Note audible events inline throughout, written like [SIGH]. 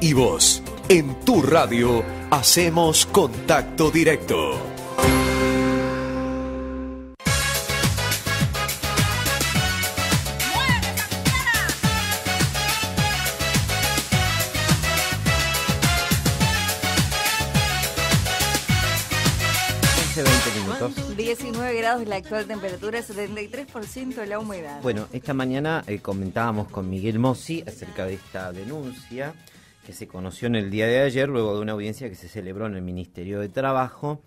y vos. En tu radio hacemos contacto directo. la actual temperatura, 73% de la humedad. Bueno, esta mañana eh, comentábamos con Miguel Mossi acerca de esta denuncia que se conoció en el día de ayer, luego de una audiencia que se celebró en el Ministerio de Trabajo,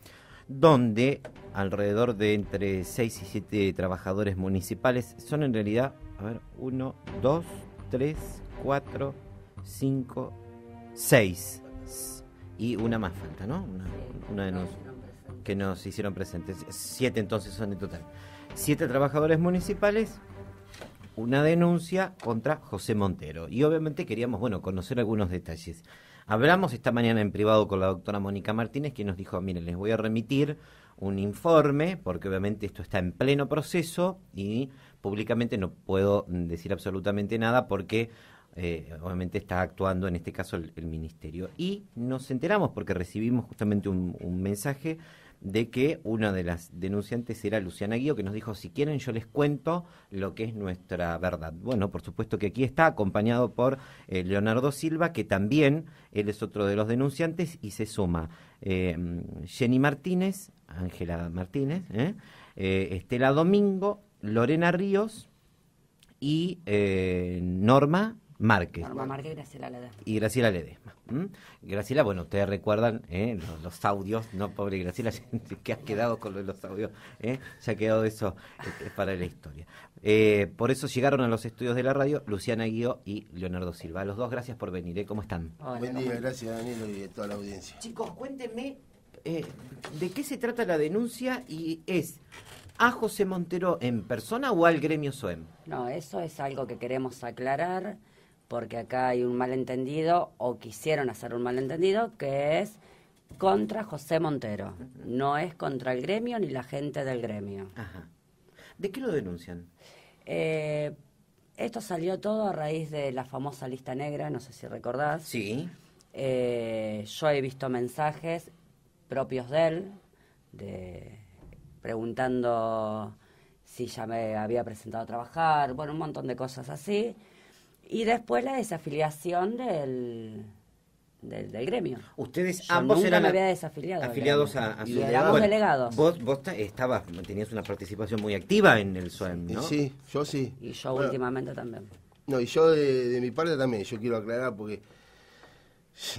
donde alrededor de entre 6 y 7 trabajadores municipales son en realidad, a ver, 1, 2, 3, 4, 5, 6. Y una más falta, ¿no? Una, una denuncia que nos hicieron presentes. Siete entonces son en total. Siete trabajadores municipales, una denuncia contra José Montero. Y obviamente queríamos, bueno, conocer algunos detalles. Hablamos esta mañana en privado con la doctora Mónica Martínez, quien nos dijo, miren, les voy a remitir un informe, porque obviamente esto está en pleno proceso y públicamente no puedo decir absolutamente nada porque eh, obviamente está actuando en este caso el, ministerio. Y nos enteramos porque recibimos justamente un mensaje de que una de las denunciantes era Luciana Guío, que nos dijo, si quieren yo les cuento lo que es nuestra verdad. Bueno, por supuesto que aquí está acompañado por eh, Leonardo Silva, que también él es otro de los denunciantes, y se suma eh, Jenny Martínez, Ángela Martínez, ¿eh? Estela Domingo, Lorena Ríos y Norma Marquez Graciela Y Graciela Ledesma. Graciela, bueno, ustedes recuerdan ¿eh? los, audios, ¿no? Pobre Graciela, [LAUGHS] que has quedado con los audios, ¿eh? se ha quedado eso este, para la historia. Eh, por eso llegaron a los estudios de la radio Luciana Guío y Leonardo Silva. los dos, gracias por venir, ¿cómo están? Buen día, gracias Danilo y a toda la audiencia. Chicos, cuéntenme de qué se trata la denuncia y es a José Montero en persona o al gremio SOEM. No, eso es algo que queremos aclarar porque acá hay un malentendido, o quisieron hacer un malentendido, que es contra José Montero. No es contra el gremio ni la gente del gremio. Ajá. ¿De qué lo denuncian? Eh, esto salió todo a raíz de la famosa lista negra, no sé si recordás. Sí. Eh, yo he visto mensajes propios de él, de, preguntando si ya me había presentado a trabajar, bueno, un montón de cosas así. Y después la desafiliación del, del, gremio. Ustedes ambos nunca eran me había desafiliado afiliados a, a, su y delegado. delegados. Vos, vos estabas, tenías una participación muy activa en el SOEM, ¿no? Sí, yo sí. Y yo últimamente también. No, y yo de, mi parte también, yo quiero aclarar porque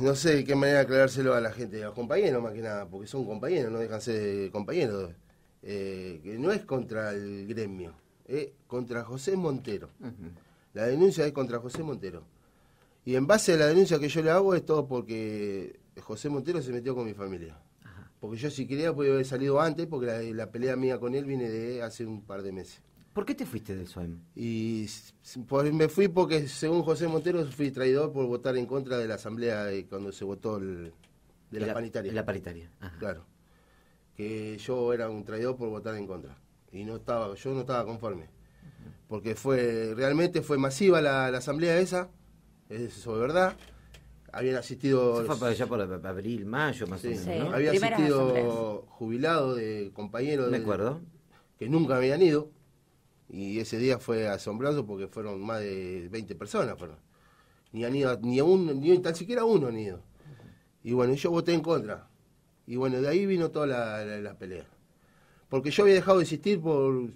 no sé de qué manera aclarárselo a la gente, a los compañeros más que nada, porque son compañeros, no dejan ser compañeros. Eh, que no es contra el gremio, es contra José Montero. La denuncia es contra José Montero. Y en base a la denuncia que yo le hago es todo porque José Montero se metió con mi familia. Porque yo si quería podía haber salido antes, porque la, pelea mía con él viene de hace un par de meses. ¿Por qué te fuiste del SOEM? Y pues, me fui porque según José Montero fui traidor por votar en contra de la asamblea cuando se votó el, de la, paritaria. La paritaria, claro. Que yo era un traidor por votar en contra. Y no estaba, yo no estaba conforme porque fue realmente fue masiva la, la asamblea esa, eso es verdad. Habían asistido... fue por abril, mayo más o menos, Había asistido jubilados de compañeros... Me acuerdo. que nunca habían ido, y ese día fue asombroso porque fueron más de 20 personas, fueron. Ni han ido, ni, ni tan siquiera uno han ido. Y bueno, yo voté en contra. Y bueno, de ahí vino toda la, pelea. Porque yo había dejado de asistir por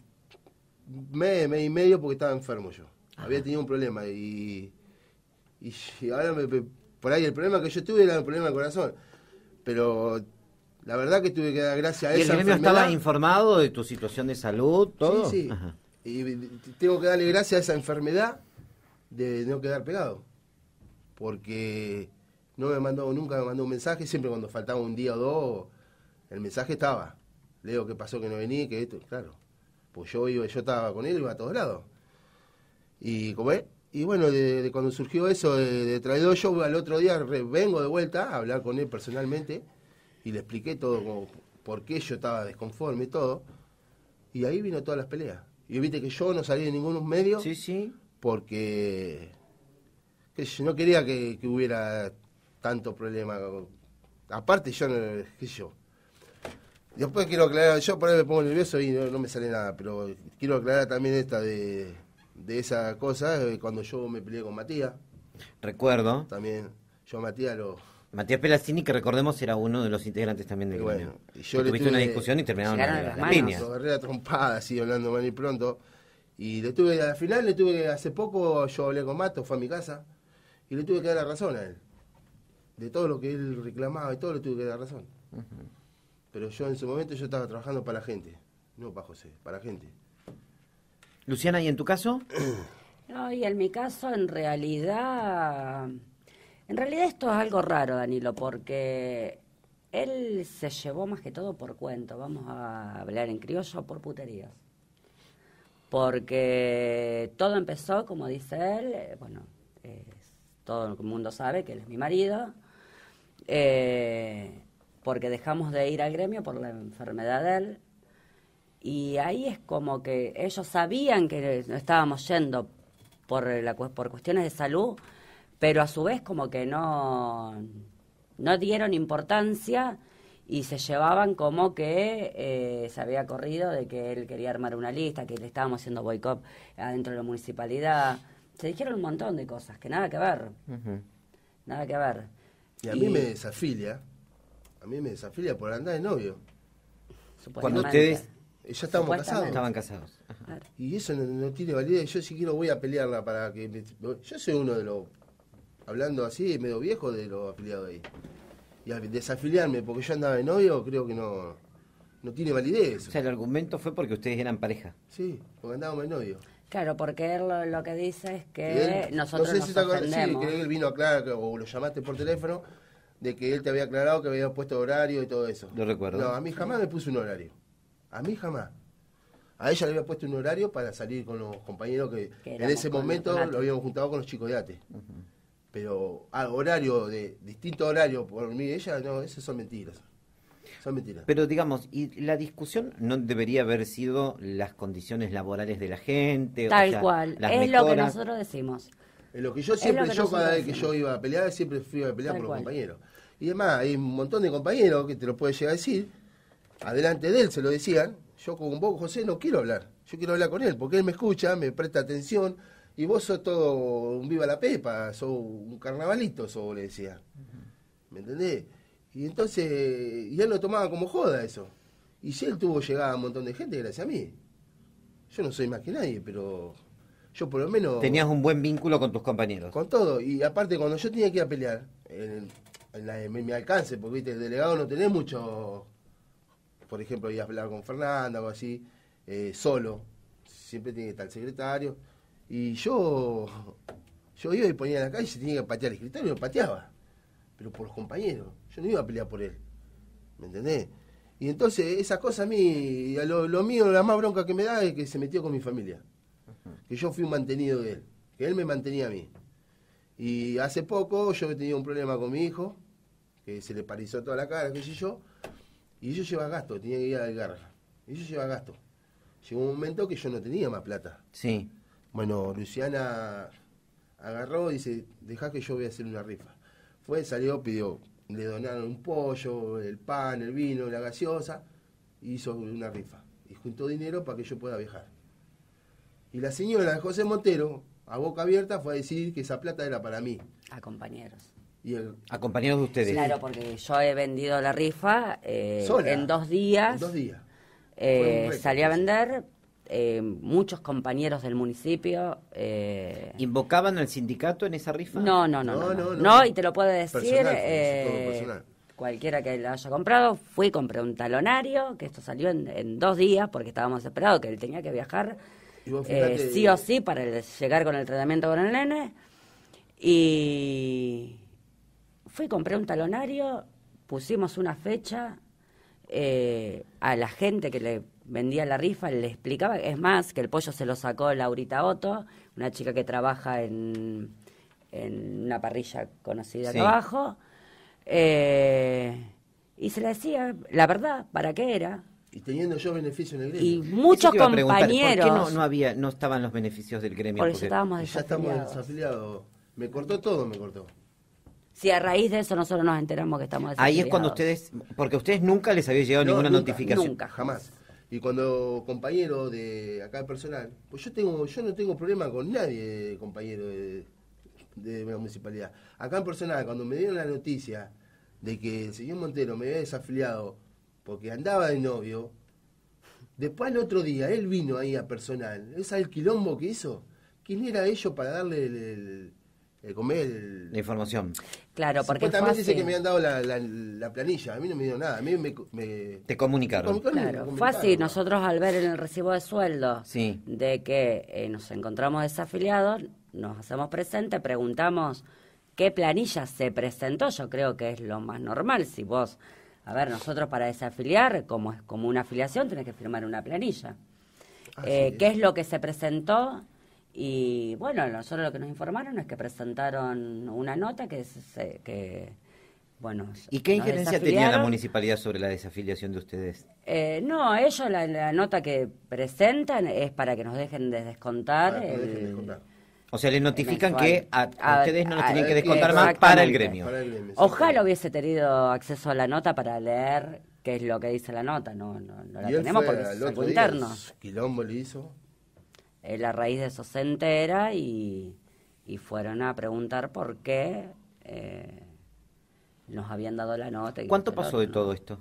mes, mes y medio porque estaba enfermo yo. Había tenido un problema y, y, ahora me, por ahí el problema que yo tuve era el problema del corazón. Pero la verdad que tuve que dar gracias a ¿Y el gremio estaba informado de tu situación de salud, todo? Sí, sí. Y tengo que darle gracias a esa enfermedad de no quedar pegado. Porque no me mandó, nunca me mandó un mensaje, siempre cuando faltaba un día o dos, el mensaje estaba. Leo, que pasó que no vení? Que esto, claro. Pues yo iba, yo estaba con él, y iba a todos lados. Y como y bueno, de, cuando surgió eso de, traidor, yo al otro día vengo de vuelta a hablar con él personalmente y le expliqué todo por qué yo estaba desconforme y todo. Y ahí vino todas las peleas. Y viste que yo no salí de ningún medio sí, sí. porque no quería que, hubiera tanto problema. Aparte yo no, qué yo, Después quiero aclarar, yo por ahí me pongo nervioso y no, me sale nada, pero quiero aclarar también esta de, de esa cosa, eh, cuando yo me peleé con Matías. Recuerdo. También, yo a Matías lo... Matías Pelacini, que recordemos, era uno de los integrantes también del bueno, Y yo tuviste una discusión y terminaron las líneas. trompada, así, hablando mal y pronto. Y le tuve, al final le tuve, hace poco yo hablé con Mato, fue a mi casa, y le tuve que dar la razón a él. De todo lo que él reclamaba y todo, le tuve que dar la razón. Pero yo en su momento yo estaba trabajando para la gente, no para José, para la gente. Luciana, ¿y en tu caso? [COUGHS] No, y en mi caso, en realidad, en realidad esto es algo raro, Danilo, porque él se llevó más que todo por cuento, vamos a hablar en criollo, por puterías. Porque todo empezó, como dice él, eh, bueno, todo el mundo sabe que él es mi marido. Eh, porque dejamos de ir al gremio por la enfermedad de él. Y ahí es como que ellos sabían que no estábamos yendo por, eh, la, por cuestiones de salud, pero a su vez como que no, no dieron importancia y se llevaban como que eh, se había corrido de que él quería armar una lista, que le estábamos haciendo boicot adentro de la municipalidad. Se dijeron un montón de cosas que nada que ver. Nada que ver. Y a mí me desafilia a mí me desafilia por andar de novio. Cuando ustedes eh, ya estábamos casados. Estaban casados. Y eso no, tiene validez. Yo si quiero voy a pelearla para que... yo soy uno de los, hablando así, medio viejo de los afiliados ahí. Y desafiliarme porque yo andaba de novio, creo que no no tiene validez. O sea, el argumento fue porque ustedes eran pareja. Sí, porque andábamos de novio. Claro, porque él lo, que dice es que nosotros no sé si nos Sí, sí, que él vino a o lo llamaste por teléfono de que él te había aclarado que había puesto horario y todo eso. No recuerdo. No, a mí jamás me puso un horario. A mí jamás. A ella le había puesto un horario para salir con los compañeros que, en ese momento lo habíamos juntado con los chicos de ATE. Pero a ah, horario, de distinto horario por mí y ella, no, esas son mentiras. Son mentiras. Pero digamos, ¿y la discusión no debería haber sido las condiciones laborales de la gente? Tal cual, es lo que nosotros decimos. Es lo que yo siempre, yo cada vez que yo iba a pelear, siempre fui a pelear por los compañeros y además Hay un montón de compañeros que te lo puede llegar a decir. Adelante de él se lo decían. Yo con vos, José, no quiero hablar. Yo quiero hablar con él, porque él me escucha, me presta atención. Y vos sos todo un viva la pepa, sos un carnavalito, sos, le decía. ¿Me entendés? Y entonces, y él lo tomaba como joda eso. Y si él tuvo llegada a un montón de gente gracias a mí. Yo no soy más que nadie, pero yo por lo menos... Tenías un buen vínculo con tus compañeros. Con todo. Y aparte, cuando yo tenía que ir a pelear, en, mi alcance, porque viste, el delegado no tenés mucho, por ejemplo, ir a hablar con Fernanda o así, eh, solo, siempre tiene que estar el secretario, y yo, yo iba y ponía en la calle, se tenía que patear el escritorio, lo pateaba, pero por los compañeros, yo no iba a pelear por él, ¿me entendés? Y entonces esa cosa a mí, lo, lo, mío, la más bronca que me da es que se metió con mi familia, que yo fui un mantenido de él, que él me mantenía a mí. Y hace poco yo he tenido un problema con mi hijo, que se le paralizó toda la cara, qué sé yo. Y ellos lleva gasto, tenía que ir a al garra. Ellos lleva gasto. Llegó un momento que yo no tenía más plata. Sí. Bueno, Luciana agarró y dice, deja que yo voy a hacer una rifa. Fue, salió, pidió, le donaron un pollo, el pan, el vino, la gaseosa, hizo una rifa. Y juntó dinero para que yo pueda viajar. Y la señora José Montero, a boca abierta, fue a decir que esa plata era para mí. A compañeros. Y Acompañados de ustedes. Claro, porque yo he vendido la rifa eh, en dos días. En eh, salí a vender, eh, muchos compañeros del municipio. ¿Invocaban al sindicato en esa rifa? No, no, no. No, no, y te lo puedo decir. cualquiera que la haya comprado, fui, compré un talonario, que esto salió en, dos días, porque estábamos esperados, que él tenía que viajar sí o sí para llegar con el tratamiento con el nene. Y fui, compré un talonario, pusimos una fecha, eh, a la gente que le vendía la rifa le explicaba, es más, que el pollo se lo sacó Laurita Otto, una chica que trabaja en, una parrilla conocida de abajo, eh, y se le decía la verdad, ¿para qué era? Y teniendo yo beneficio en el gremio. Y muchos compañeros. ¿Por no, había, no estaban los beneficios del gremio? Porque, ya estábamos desafiliados. estamos desafiliados. Me cortó todo, me cortó si a raíz de eso nosotros nos enteramos que estamos Ahí es cuando ustedes, porque a ustedes nunca les había llegado ninguna notificación. Nunca, jamás. Y cuando compañero de acá personal, pues yo tengo, yo no tengo problema con nadie, compañero de, la municipalidad. Acá en personal, cuando me dieron la noticia de que el señor Montero me había desafiliado porque andaba de novio, después el otro día él vino ahí a personal, es al quilombo que hizo. ¿Quién era ellos para darle el eh, La información. Claro, porque pues, también dice que me han dado la, planilla, a mí no me dio nada, a mí Te comunicaron. claro, fue así, nosotros al ver en el recibo de sueldo sí. de que eh, nos encontramos desafiliados, nos hacemos presente, preguntamos qué planilla se presentó, yo creo que es lo más normal, si vos... A ver, nosotros para desafiliar, como es como una afiliación, tenés que firmar una planilla. Ah, eh, ¿Qué es lo que se presentó? Y bueno, nosotros lo que nos informaron es que presentaron una nota que es que bueno, ¿Y qué injerencia tenía la municipalidad sobre la desafiliación de ustedes? Eh, no, ellos la, nota que presentan es para que nos dejen de descontar. o sea, les notifican que a, ustedes no les tienen que descontar más para el gremio. Ojalá hubiese tenido acceso a la nota para leer qué es lo que dice la nota. No, no, la tenemos porque es algo interno. Quilombo le hizo. Eh, la raíz de eso se entera y, fueron a preguntar por qué eh, nos habían dado la nota. ¿Cuánto pasó de todo esto?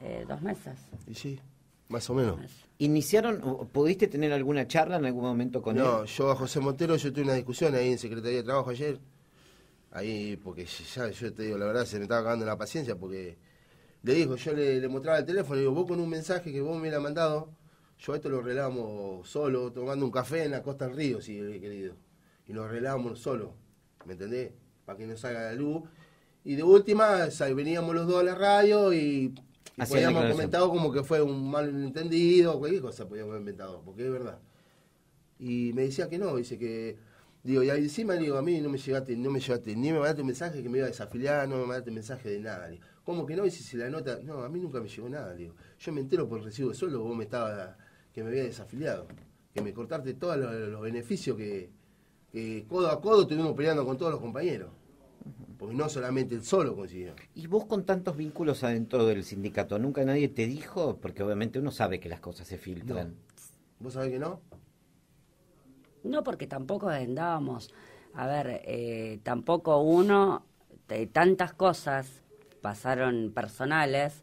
Eh, dos meses. Y sí, más o menos. ¿Iniciaron, pudiste tener alguna charla en algún momento con él? No, yo a José Montero, yo tuve una discusión ahí en Secretaría de Trabajo ayer, ahí porque ya yo te digo, la verdad se me estaba acabando la paciencia porque le dijo, yo le, le mostraba el teléfono, y digo, vos con un mensaje que vos me hubieras mandado, yo esto lo arreglábamos solo, tomando un café en la costa del río, si querido. Y lo relábamos solo, ¿me entendés? Para que no salga la luz. Y de última, veníamos los dos a la radio y, habíamos podíamos comentado como que fue un malentendido, entendido, cualquier cosa podíamos haber inventado, porque es verdad. Y me decía que no, dice que. Digo, y encima digo, a mí no me llegaste, no me llegaste, ni me mandaste un mensaje que me iba a desafiliar, no me mandaste un mensaje de nada. Digo. ¿Cómo que no? Dice, si la nota. No, a mí nunca me llegó nada, digo. Yo me entero por recibo solo, vos me estabas que me había desafiliado, que me cortaste todos los, beneficios que, codo a codo estuvimos peleando con todos los compañeros. Porque no solamente el solo consiguió. Y vos con tantos vínculos adentro del sindicato, ¿nunca nadie te dijo? Porque obviamente uno sabe que las cosas se filtran. ¿Vos sabés que no? No, porque tampoco andábamos. A ver, eh, tampoco uno, eh, tantas cosas pasaron personales.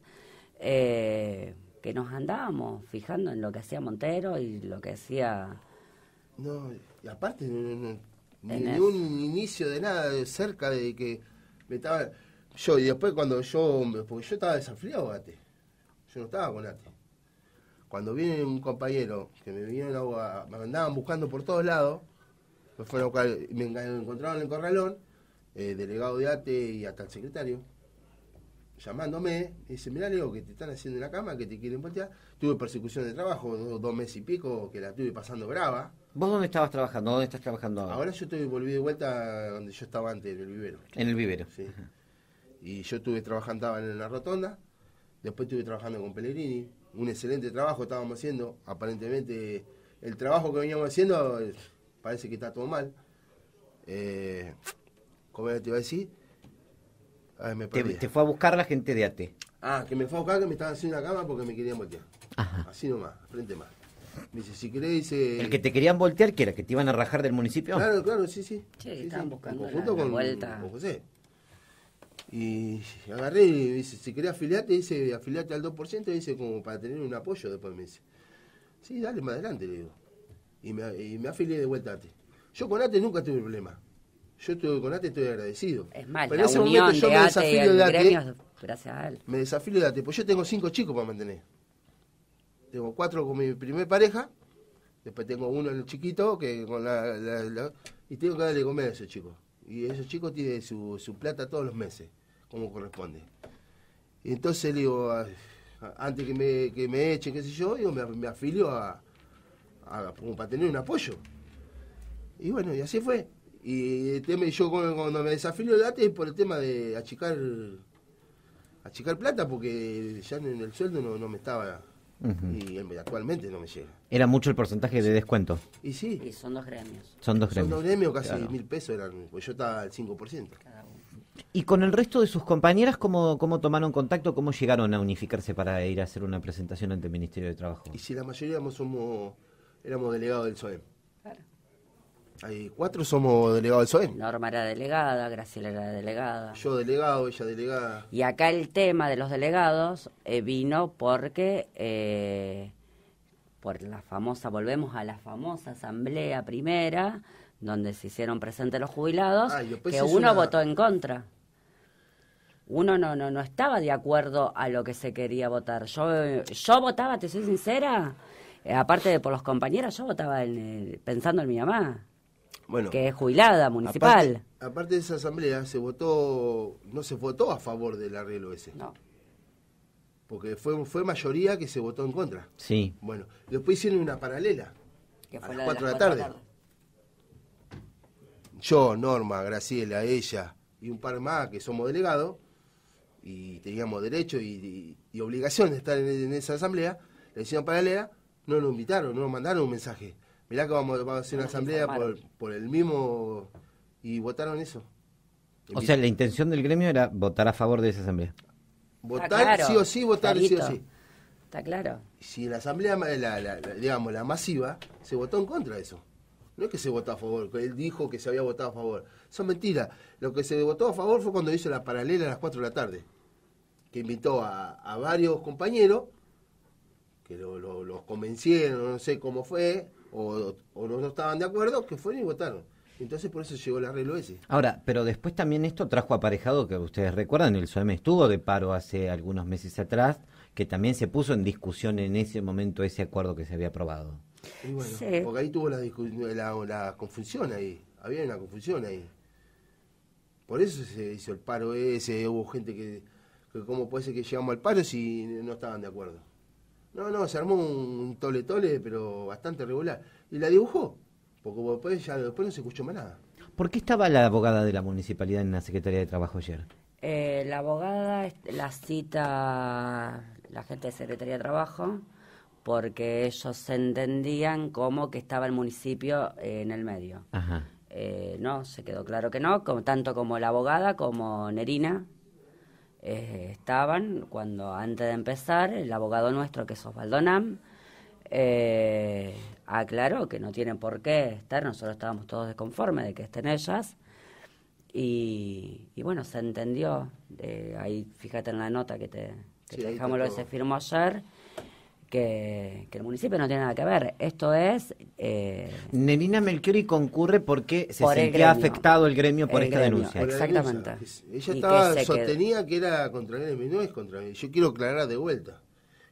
Eh, que nos andábamos fijando en lo que hacía Montero y lo que hacía... No, y aparte, ni, un inicio de nada cerca de que me estaba... Yo, y después cuando yo... Porque yo estaba desafiliado, ATE. Yo no estaba con Ate. Cuando viene un compañero que me vinieron a, me andaban buscando por todos lados, me fueron me encontraron en el corralón, eh, delegado de ATE y hasta el secretario llamándome, me dice, mirá Leo, que te están haciendo en la cama, que te quieren voltear. Tuve persecución de trabajo, dos, meses y pico, que la tuve pasando brava. ¿Vos dónde estabas trabajando? ¿Dónde estás trabajando ahora? Ahora yo estoy, volví de vuelta donde yo estaba antes, en el vivero. En el vivero. Sí. Y yo estuve trabajando, en la rotonda, después estuve trabajando con Pellegrini, un excelente trabajo estábamos haciendo, aparentemente el trabajo que veníamos haciendo eh, parece que está todo mal. Eh, como ¿Cómo te iba a decir? Ah, te, fue a buscar la gente de ATE Ah, que me fue a buscar que me estaban haciendo una cama porque me querían voltear. Ajá. Así nomás, frente más. Me dice, si querés, dice. ¿El que te querían voltear, que era? ¿Que te iban a rajar del municipio? Claro, claro, sí, sí. Sí, sí, sí, Junto con, vuelta. José. Y agarré y me dice, si querés afiliarte, dice, afiliarte al 2%, dice, como para tener un apoyo después, me dice. Sí, dale, más adelante, le digo. Y me, y me afilié de vuelta a ATE. Yo con ATE nunca tuve problema yo estoy con ATE estoy agradecido. Es mal, Pero yo me desafío de ATE. gracias a él. Me desafío de ATE, pues yo tengo cinco chicos para mantener. Tengo cuatro con mi primer pareja, después tengo uno el chiquito, que con la, y tengo que darle comer a esos chicos. Y esos chicos tienen su, plata todos los meses, como corresponde. Y entonces le digo, antes que me, que echen, qué sé yo, digo, me, afilio a, para tener un apoyo. Y bueno, y así fue. Y el tema, yo cuando me desafío el ATE es por el tema de achicar achicar plata porque ya en el sueldo no, no me estaba y actualmente no me llega. Era mucho el porcentaje de descuento. Y sí. Y son dos gremios. Son dos gremios. Son dos gremios, casi mil pesos eran, pues yo estaba al 5%. ¿Y con el resto de sus compañeras cómo, cómo tomaron contacto, cómo llegaron a unificarse para ir a hacer una presentación ante el Ministerio de Trabajo? Y si la mayoría somos, éramos delegados del SOEM. Claro. Hay cuatro somos delegados del Norma era delegada, Graciela era delegada. Yo delegado, ella delegada. Y acá el tema de los delegados eh, vino porque, eh, por la famosa, volvemos a la famosa asamblea primera, donde se hicieron presentes los jubilados, que uno votó en contra. Uno no, no, no estaba de acuerdo a lo que se quería votar. Yo, yo votaba, te soy sincera, eh, aparte de por los compañeros, yo votaba pensando en mi mamá que es jubilada municipal. Aparte, de esa asamblea, se votó, no se votó a favor del arreglo ese. No. Porque fue, fue mayoría que se votó en contra. Sí. Bueno, después hicieron una paralela. Que fue a las 4 de la tarde. Yo, Norma, Graciela, ella y un par más que somos delegados y teníamos derecho y, obligación de estar en, esa asamblea, la hicieron paralela, no nos invitaron, no nos mandaron un mensaje mirá que vamos, a hacer una asamblea por, por el mismo y votaron eso. O sea, la intención del gremio era votar a favor de esa asamblea. Votar sí o sí, votar sí o sí. Está claro. Si la asamblea, digamos, la masiva, se votó en contra de eso. No es que se votó a favor, que él dijo que se había votado a favor. Son mentira. Lo que se votó a favor fue cuando hizo la paralela a las 4 de la tarde, que invitó a, varios compañeros, que los convencieron, no sé cómo fue, o, no estaban de acuerdo, que fueron y votaron. Entonces por eso llegó el arreglo ese. Ahora, pero después también esto trajo aparejado, que ustedes recuerdan, el SOEM estuvo de paro hace algunos meses atrás, que también se puso en discusión en ese momento ese acuerdo que se había aprobado. porque ahí tuvo la, la, confusión ahí, había una confusión ahí. Por eso se hizo el paro ese, hubo gente que, que cómo puede ser que llegamos al paro si no estaban de acuerdo. No, no, se armó un tole-tole, pero bastante regular. Y la dibujó, porque después, ya, después no se escuchó más nada. ¿Por qué estaba la abogada de la municipalidad en la Secretaría de Trabajo ayer? Eh, la abogada este, la cita la gente de Secretaría de Trabajo porque ellos entendían como que estaba el municipio eh, en el medio. Eh, no, se quedó claro que no, tanto como la abogada como Nerina, eh, estaban cuando antes de empezar el abogado nuestro que es Osvaldo Nam eh, aclaró que no tienen por qué estar, nosotros estábamos todos desconformes de que estén ellas y, bueno, se entendió, eh, ahí fíjate en la nota que te, te dejamos, lo que se firmó ayer que, el municipio no tiene nada que ver. Esto es... Eh, Nelina Melchiori concurre porque se sentía afectado el gremio por esta denuncia. Exactamente. Ella estaba, sostenía que era contra y no es contra gremio. Yo quiero aclarar de vuelta.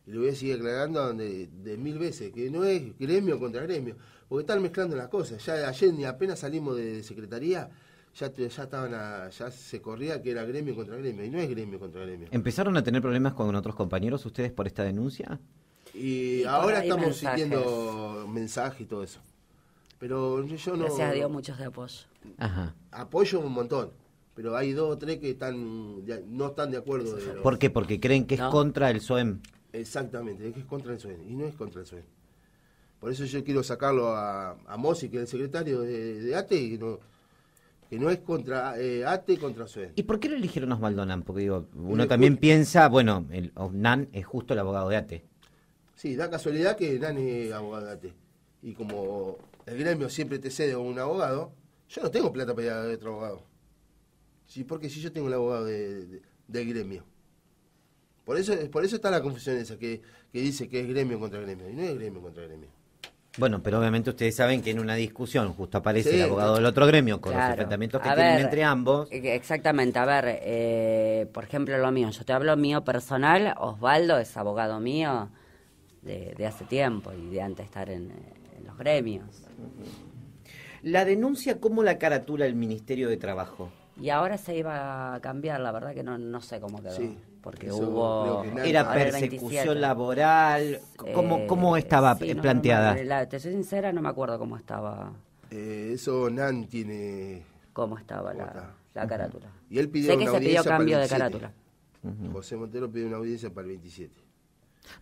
Y lo voy a seguir aclarando de, de mil veces, que no es gremio contra gremio. Porque están mezclando las cosas. Ya ayer ni apenas salimos de, secretaría, ya, ya estaban ya se corría que era gremio contra gremio y no es gremio contra gremio. ¿Empezaron a tener problemas con otros compañeros ustedes por esta denuncia? Y, ahora estamos sintiendo mensaje mensajes y todo eso. Pero yo no. se ha Dios, muchos de apoyo. Ajá. Apoyo un montón. Pero hay dos o tres que están no están de acuerdo. ¿Por qué? Porque creen que es contra el SOEM. Exactamente, es que es contra el SOEM. Y no es contra el SOEM. Por eso yo quiero sacarlo a, a Mossi, que es el secretario de, ATE, y no, que no es contra eh, ATE contra SOEM ¿Y por qué lo eligieron a Osvaldo Nan? Porque digo, uno también piensa, bueno, el Nan es justo el abogado de ATE. Sí, da casualidad que es abogado Y como el gremio siempre te cede a un abogado, yo no tengo plata para ir otro abogado. Sí, porque si yo tengo el abogado de, del gremio. Por eso, por eso está la confusión esa, que, dice que es gremio contra gremio. Y no es gremio contra gremio. Bueno, pero obviamente ustedes saben que en una discusión justo aparece el abogado del otro gremio con los enfrentamientos que tienen entre ambos. Eh, exactamente, a ver, eh, por ejemplo lo mío, yo te hablo mío personal, Osvaldo es abogado mío, de, hace tiempo y de antes estar en, los gremios. ¿La denuncia cómo la carátula el Ministerio de Trabajo? Y ahora se iba a cambiar, la verdad que no, no sé cómo quedó. porque hubo... Era persecución laboral, eh, ¿cómo, estaba planteada? te soy sincera, no me acuerdo cómo estaba. Eh, eso Nan tiene... ¿Cómo estaba la, la, carátula? Y él pidió que se pidió cambio de carátula. José Montero pidió una audiencia para el 27.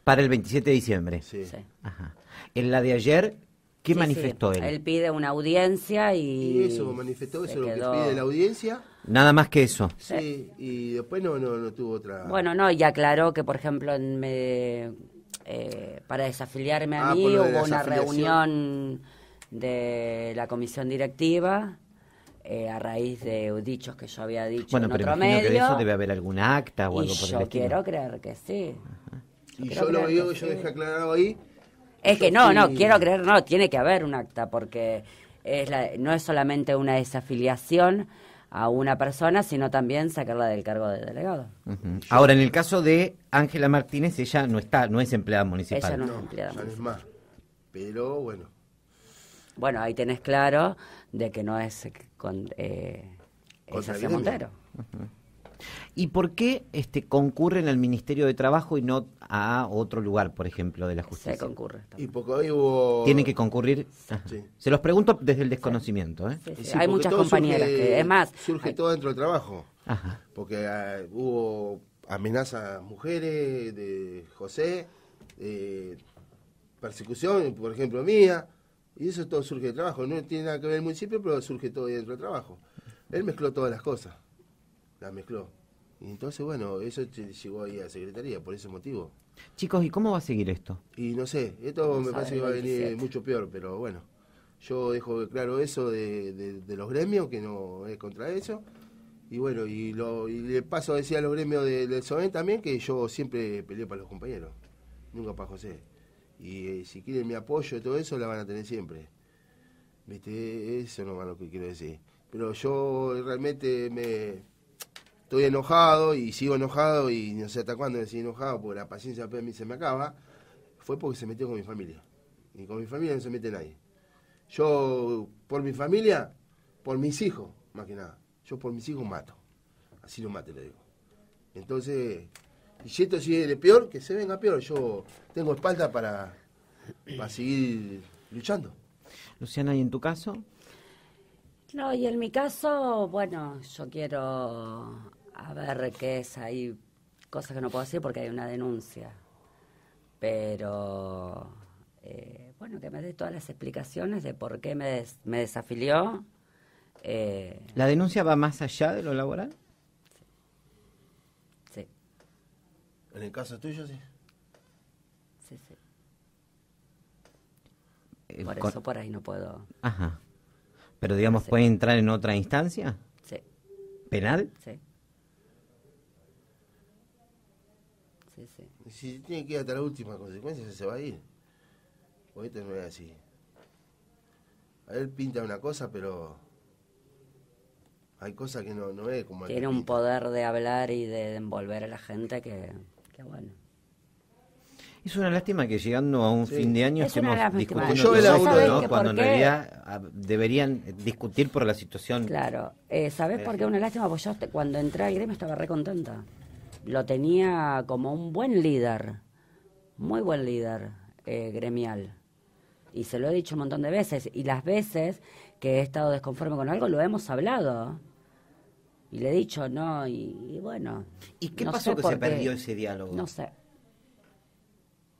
Para el 27 de diciembre. Sí. Ajá. En la de ayer, ¿qué manifestó él? Él pide una audiencia y... y eso, manifestó eso, lo que pide la audiencia. Nada más que eso. Sí, y después no, no, tuvo otra... Bueno, no, y aclaró que, por ejemplo, en me... Eh, para desafiliarme a ah, mí hubo una reunión de la comisión directiva eh, a raíz de dichos que yo había dicho bueno, en pero otro medio. Que de eso debe haber algún acta o algo por el yo quiero creer que sí. Ah y yo lo digo que yo aclarado ahí. Es que no, no, quiero creer, no, tiene que haber un acta, porque es la, no es solamente una desafiliación a una persona, sino también sacarla del cargo de delegado. Ahora, en el caso de Ángela Martínez, ella no está, no es empleada municipal. Ella no, es empleada más, pero bueno. Bueno, ahí tenés claro de que no es con eh, Montero. ¿Y por qué este, concurren al Ministerio de Trabajo y no a otro lugar, por ejemplo, de la justicia? Se concurre. Y porque hoy hubo... Tienen que concurrir. Se los pregunto desde el desconocimiento. ¿eh? hay muchas compañeras surge, que, es Surge todo dentro del trabajo. Porque ah, hubo amenazas a mujeres de José, persecución, por ejemplo, mía. Y eso todo surge del trabajo. No tiene nada que ver el municipio, pero surge todo dentro del trabajo. Él mezcló todas las cosas la mezcló. Y entonces, bueno, eso llegó ahí a la Secretaría, por ese motivo. Chicos, ¿y cómo va a seguir esto? Y no sé, esto me parece que va a venir mucho peor, pero bueno, yo dejo claro eso de, los gremios, que no es contra eso. Y bueno, y, lo, le paso a decir a los gremios del SOME también que yo siempre peleé para los compañeros, nunca para José. Y eh, si quieren mi apoyo y todo eso, la van a tener siempre. ¿Viste? Eso no es lo que quiero decir. Pero yo realmente me estoy enojado y sigo enojado y no sé hasta cuándo sigo enojado porque la paciencia a mí se me acaba, fue porque se metió con mi familia. Y con mi familia no se mete nadie. Yo, por mi familia, por mis hijos, más que nada. Yo por mis hijos mato. Así lo mate, le digo. Entonces, y esto sigue de peor, que se venga peor. Yo tengo espalda para, para seguir luchando. Luciana, ¿y en tu caso? No, y en mi caso, bueno, yo quiero a ver qué es, ahí, cosas que no puedo decir porque hay una denuncia. Pero, eh, bueno, que me dé todas las explicaciones de por qué me, des, me desafilió. Eh. ¿La denuncia va más allá de lo laboral? Sí. ¿En el caso tuyo, sí? Sí, sí. Eh, por eso por ahí no puedo. Ajá. Pero digamos, ¿puede entrar en otra instancia? Sí. ¿Penal? Sí. si tiene que ir hasta la última consecuencia, se va a ir. Porque no es así. A él pinta una cosa, pero hay cosas que no, no es como... Tiene un poder de hablar y de envolver a la gente que, que bueno. Es una lástima que llegando a un fin de año estemos discutiendo Yo era ¿no? cuando en realidad ah, deberían discutir por la situación. Claro, eh, ¿sabés eh, por qué es una lástima? Porque yo cuando entré al gremio estaba re contenta lo tenía como un buen líder, muy buen líder eh, gremial. Y se lo he dicho un montón de veces. Y las veces que he estado desconforme con algo, lo hemos hablado. Y le he dicho, no, y, bueno. ¿Y qué pasó que se perdió ese diálogo? No sé.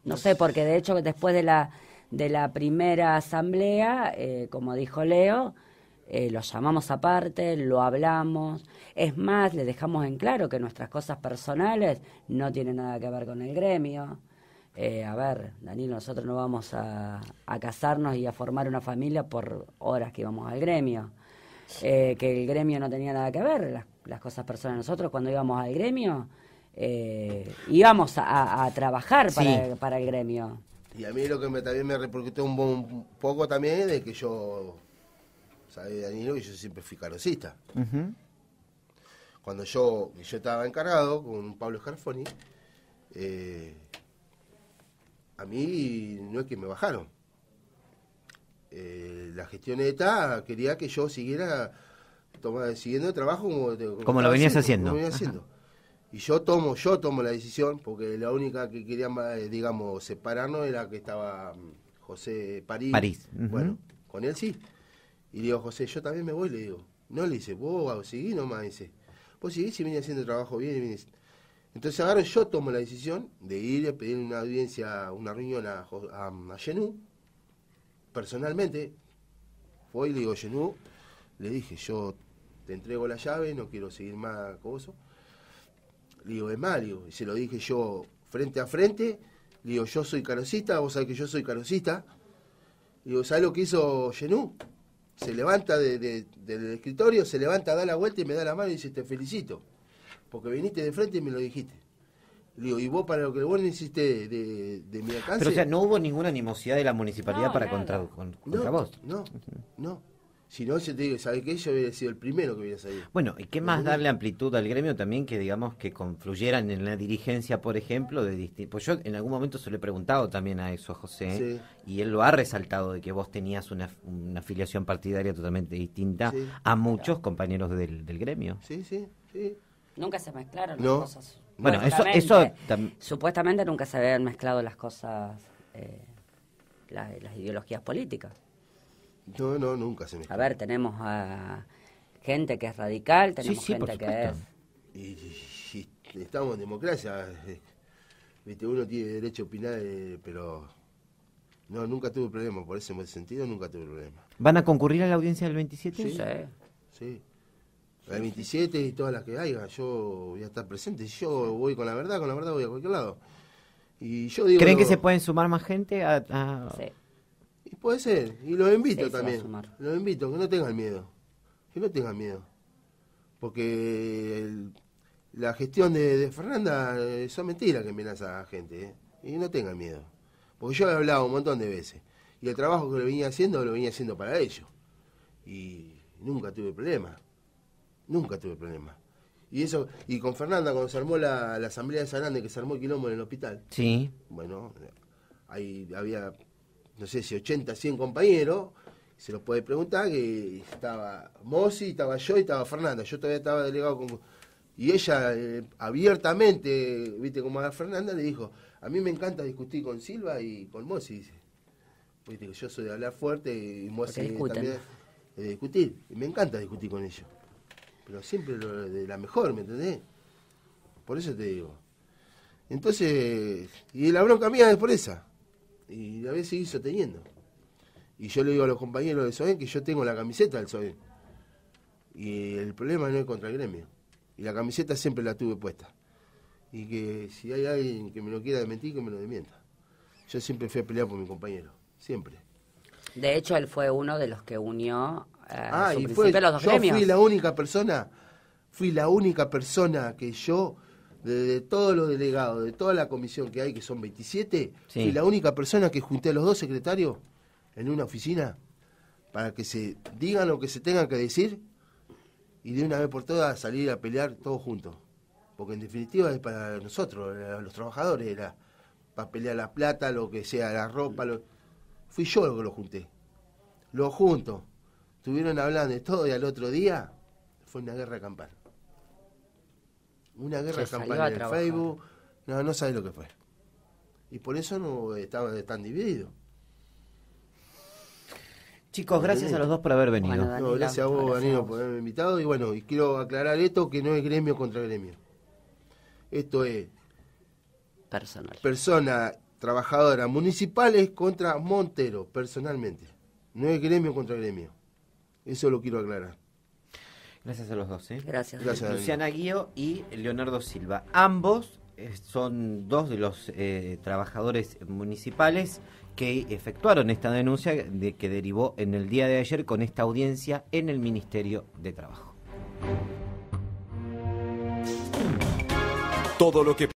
No, sé, porque de hecho después de la, de la primera asamblea, eh, como dijo Leo, eh, lo llamamos aparte, lo hablamos. Es más, le dejamos en claro que nuestras cosas personales no tienen nada que ver con el gremio. Eh, a ver, Danilo, nosotros no vamos a, casarnos y a formar una familia por horas que íbamos al gremio. Eh, que el gremio no tenía nada que ver, las, cosas personales. Nosotros cuando íbamos al gremio, íbamos a, trabajar para, el gremio. Y a mí lo que me, también me reportó un, un poco también de que yo Sabes Danilo que yo siempre fui carosista. Cuando yo, yo estaba encargado con Pablo Scarfoni, eh, a mí no es que me bajaron. Eh, la gestión quería que yo siguiera toma, siguiendo el trabajo como, lo venías haciendo. Y yo tomo, yo tomo la decisión, porque la única que quería, eh, digamos, separarnos era que estaba mm, José París. París. Bueno, con él sí. Y le digo, José, yo también me voy, le digo. No le dice, vos seguí nomás, dice. Vos seguís si viene haciendo trabajo bien y Entonces agarro, yo tomo la decisión de ir a pedir una audiencia, una reunión a, a, personalmente. Voy le digo, Genú, le dije, yo te entrego la llave, no quiero seguir más cosas Le digo, es Mario, y se lo dije yo frente a frente. Le digo, yo soy carosista, vos sabés que yo soy carosista. Le digo, ¿sabés lo que hizo Genú? se levanta de, del escritorio, se levanta, da la vuelta y me da la mano y dice, te felicito, porque viniste de frente y me lo dijiste. y vos para lo que vos hiciste de, de, mi alcance... Pero o sea, no hubo ninguna animosidad de la municipalidad para contra, con, contra vos. No, no. Si no, yo te digo, ¿sabes qué? Yo hubiera sido el primero que hubiera salido. Bueno, ¿y qué más darle amplitud al gremio también que, digamos, que confluyeran en la dirigencia, por ejemplo, de Pues yo en algún momento se lo he preguntado también a eso a José, y él lo ha resaltado de que vos tenías una, afiliación partidaria totalmente distinta a muchos compañeros del, gremio. Sí, sí, sí. Nunca se mezclaron las cosas. Bueno, eso... eso Supuestamente nunca se habían mezclado las cosas, eh, las ideologías políticas. No, no, nunca se me A ver, tenemos a gente que es radical, tenemos gente que es... Y, y, estamos en democracia, eh, uno tiene derecho a opinar, eh, pero no, nunca tuve problema, por ese sentido nunca tuve problema. ¿Van a concurrir a la audiencia del 27? Sí, sí. El 27 y todas las que haya, yo voy a estar presente, yo voy con la verdad, con la verdad voy a cualquier lado. Y yo ¿Creen que se pueden sumar más gente? A, Sí. Puede ser, y los invito también. Los invito, que no tengan miedo. Que no tengan miedo. Porque la gestión de, de Fernanda eh, son mentiras que amenaza a la gente. Eh. Y no tengan miedo. Porque yo he hablado un montón de veces. Y el trabajo que lo venía haciendo, lo venía haciendo para ellos. Y nunca tuve problema, Nunca tuve problema, Y eso, y con Fernanda, cuando se armó la, la asamblea de San Andrés, que se armó el quilombo en el hospital. Sí. Bueno, ahí había no sé si 80, 100 compañeros, se los puede preguntar, que estaba Mossi, estaba yo y estaba Fernanda, yo todavía estaba delegado con... Y ella eh, abiertamente, viste como a Fernanda, le dijo, a mí me encanta discutir con Silva y con Mossi, Viste que yo soy de hablar fuerte y Mossi también de discutir. Y me encanta discutir con ellos. Pero siempre de la mejor, ¿me entendés? Por eso te digo. Entonces, y la bronca mía es por esa y la vez hizo teniendo. Y yo le digo a los compañeros de Soen que yo tengo la camiseta del Soen. Y el problema no es contra el gremio. Y la camiseta siempre la tuve puesta. Y que si hay alguien que me lo quiera mentir, que me lo demienta. Yo siempre fui a pelear por mi compañero. Siempre. De hecho, él fue uno de los que unió eh, ah, los dos yo gremios. fui la única persona, fui la única persona que yo de, todos los delegados, de toda la comisión que hay, que son 27, y la única persona que junté a los dos secretarios en una oficina para que se digan lo que se tengan que decir y de una vez por todas salir a pelear todos juntos. Porque en definitiva es para nosotros, los trabajadores, era para pelear la plata, lo que sea, la ropa. Fui yo el que lo junté. Lo junto. Estuvieron hablando de todo y al otro día fue una guerra campal. Una guerra de campaña en Facebook. No, no sabe lo que fue. Y por eso no estaba tan dividido. Chicos, gracias a los dos por haber venido. gracias a vos, Danilo, por haberme invitado. Y bueno, quiero aclarar esto, que no es gremio contra gremio. Esto es... Personal. Persona trabajadora municipales contra Montero, personalmente. No es gremio contra gremio. Eso lo quiero aclarar. Gracias a los dos, Gracias. Luciana Guío y Leonardo Silva. Ambos eh, son dos de los eh, trabajadores municipales que efectuaron esta denuncia de, que derivó en el día de ayer con esta audiencia en el Ministerio de Trabajo. Todo lo que